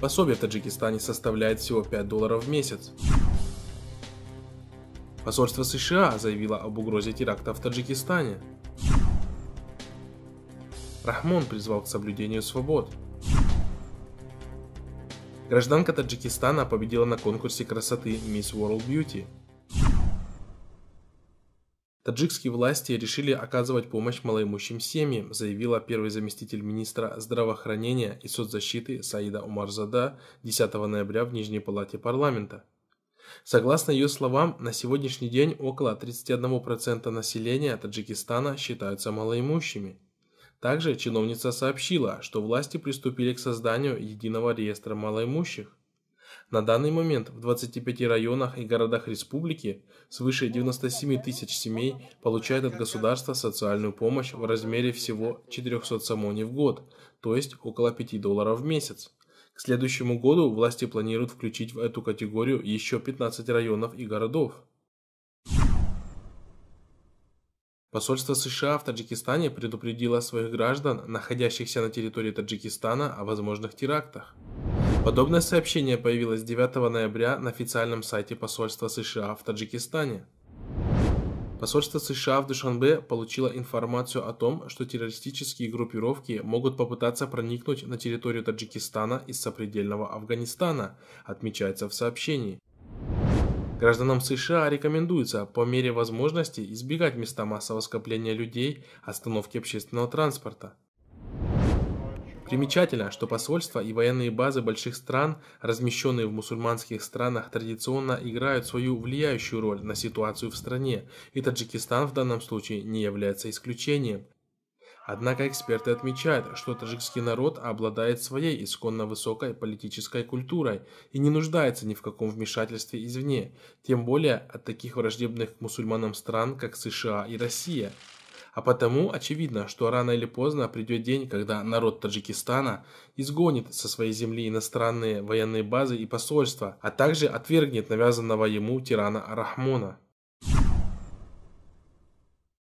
Пособие в Таджикистане составляет всего 5 долларов в месяц. Посольство США заявило об угрозе теракта в Таджикистане. Рахмон призвал к соблюдению свобод. Гражданка Таджикистана победила на конкурсе красоты Miss World Beauty – Таджикские власти решили оказывать помощь малоимущим семьям, заявила первый заместитель министра здравоохранения и соцзащиты Саида Умарзада 10 ноября в Нижней Палате парламента. Согласно ее словам, на сегодняшний день около 31% населения Таджикистана считаются малоимущими. Также чиновница сообщила, что власти приступили к созданию единого реестра малоимущих. На данный момент в 25 районах и городах республики свыше 97 тысяч семей получают от государства социальную помощь в размере всего 400 самоней в год, то есть около 5 долларов в месяц. К следующему году власти планируют включить в эту категорию еще 15 районов и городов. Посольство США в Таджикистане предупредило своих граждан, находящихся на территории Таджикистана, о возможных терактах. Подобное сообщение появилось 9 ноября на официальном сайте посольства США в Таджикистане. Посольство США в Душанбе получило информацию о том, что террористические группировки могут попытаться проникнуть на территорию Таджикистана из сопредельного Афганистана, отмечается в сообщении. Гражданам США рекомендуется по мере возможности избегать места массового скопления людей, остановки общественного транспорта. Примечательно, что посольства и военные базы больших стран, размещенные в мусульманских странах, традиционно играют свою влияющую роль на ситуацию в стране, и Таджикистан в данном случае не является исключением. Однако эксперты отмечают, что таджикский народ обладает своей исконно высокой политической культурой и не нуждается ни в каком вмешательстве извне, тем более от таких враждебных мусульманам стран, как США и Россия. А потому очевидно, что рано или поздно придет день, когда народ Таджикистана изгонит со своей земли иностранные военные базы и посольства, а также отвергнет навязанного ему тирана Рахмона.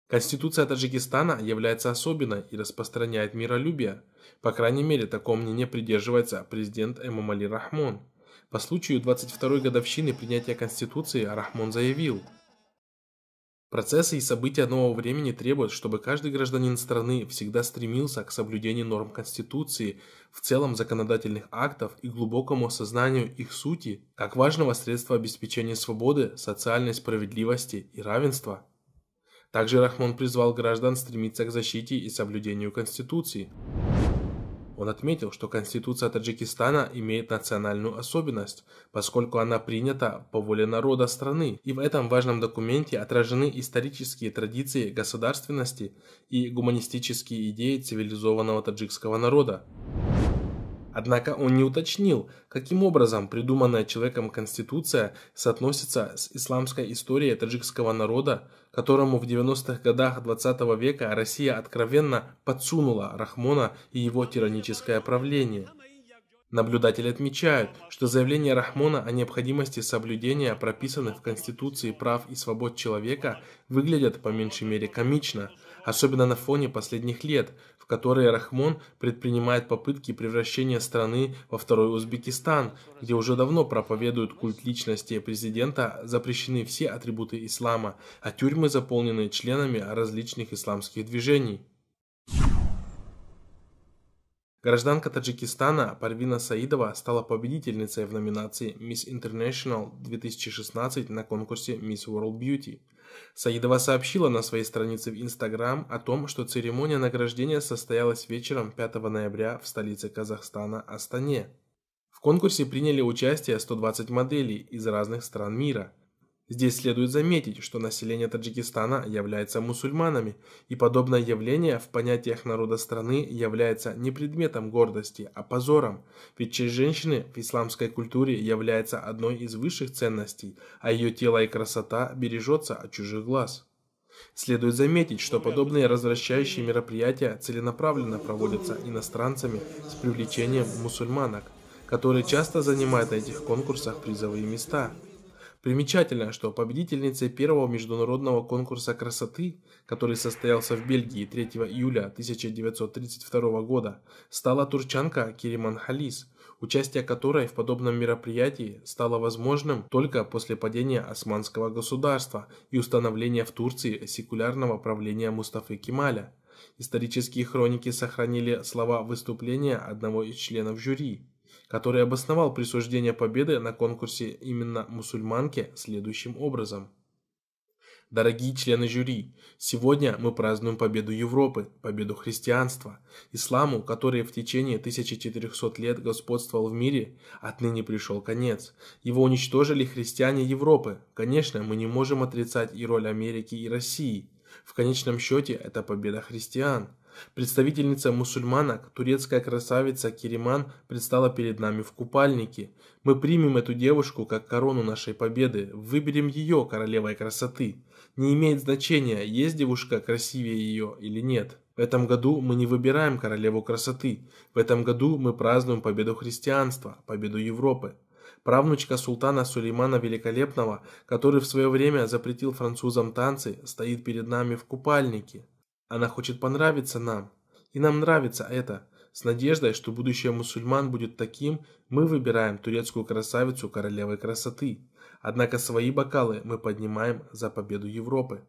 Конституция Таджикистана является особенной и распространяет миролюбие. По крайней мере, такого мнения придерживается президент Эмомали Рахмон. По случаю 22-й годовщины принятия Конституции Рахмон заявил – Процессы и события нового времени требуют, чтобы каждый гражданин страны всегда стремился к соблюдению норм Конституции, в целом законодательных актов и глубокому осознанию их сути как важного средства обеспечения свободы, социальной справедливости и равенства. Также Рахмон призвал граждан стремиться к защите и соблюдению Конституции. Он отметил, что Конституция Таджикистана имеет национальную особенность, поскольку она принята по воле народа страны, и в этом важном документе отражены исторические традиции государственности и гуманистические идеи цивилизованного таджикского народа. Однако он не уточнил, каким образом придуманная человеком конституция соотносится с исламской историей таджикского народа, которому в 90-х годах 20 -го века Россия откровенно подсунула Рахмона и его тираническое правление. Наблюдатели отмечают, что заявление Рахмона о необходимости соблюдения прописанных в Конституции прав и свобод человека выглядят по меньшей мере комично, особенно на фоне последних лет – которые Рахмон предпринимает попытки превращения страны во второй Узбекистан, где уже давно проповедуют культ личности президента, запрещены все атрибуты ислама, а тюрьмы заполнены членами различных исламских движений. Гражданка Таджикистана Парвина Саидова стала победительницей в номинации Miss International 2016 на конкурсе Miss World Beauty. Саидова сообщила на своей странице в Instagram о том, что церемония награждения состоялась вечером 5 ноября в столице Казахстана Астане. В конкурсе приняли участие 120 моделей из разных стран мира – Здесь следует заметить, что население Таджикистана является мусульманами, и подобное явление в понятиях народа страны является не предметом гордости, а позором, ведь честь женщины в исламской культуре является одной из высших ценностей, а ее тело и красота бережется от чужих глаз. Следует заметить, что подобные развращающие мероприятия целенаправленно проводятся иностранцами с привлечением мусульманок, которые часто занимают на этих конкурсах призовые места – Примечательно, что победительницей первого международного конкурса красоты, который состоялся в Бельгии 3 июля 1932 года, стала турчанка Кириман Халис, участие которой в подобном мероприятии стало возможным только после падения османского государства и установления в Турции секулярного правления Мустафы Кемаля. Исторические хроники сохранили слова выступления одного из членов жюри который обосновал присуждение победы на конкурсе именно мусульманке следующим образом. Дорогие члены жюри, сегодня мы празднуем победу Европы, победу христианства. Исламу, который в течение 1400 лет господствовал в мире, отныне пришел конец. Его уничтожили христиане Европы. Конечно, мы не можем отрицать и роль Америки и России. В конечном счете это победа христиан. Представительница мусульманок, турецкая красавица Кириман, предстала перед нами в купальнике. Мы примем эту девушку как корону нашей победы, выберем ее королевой красоты. Не имеет значения, есть девушка красивее ее или нет. В этом году мы не выбираем королеву красоты. В этом году мы празднуем победу христианства, победу Европы правнучка султана Сулеймана Великолепного, который в свое время запретил французам танцы, стоит перед нами в купальнике. Она хочет понравиться нам. И нам нравится это. С надеждой, что будущее мусульман будет таким, мы выбираем турецкую красавицу королевой красоты. Однако свои бокалы мы поднимаем за победу Европы.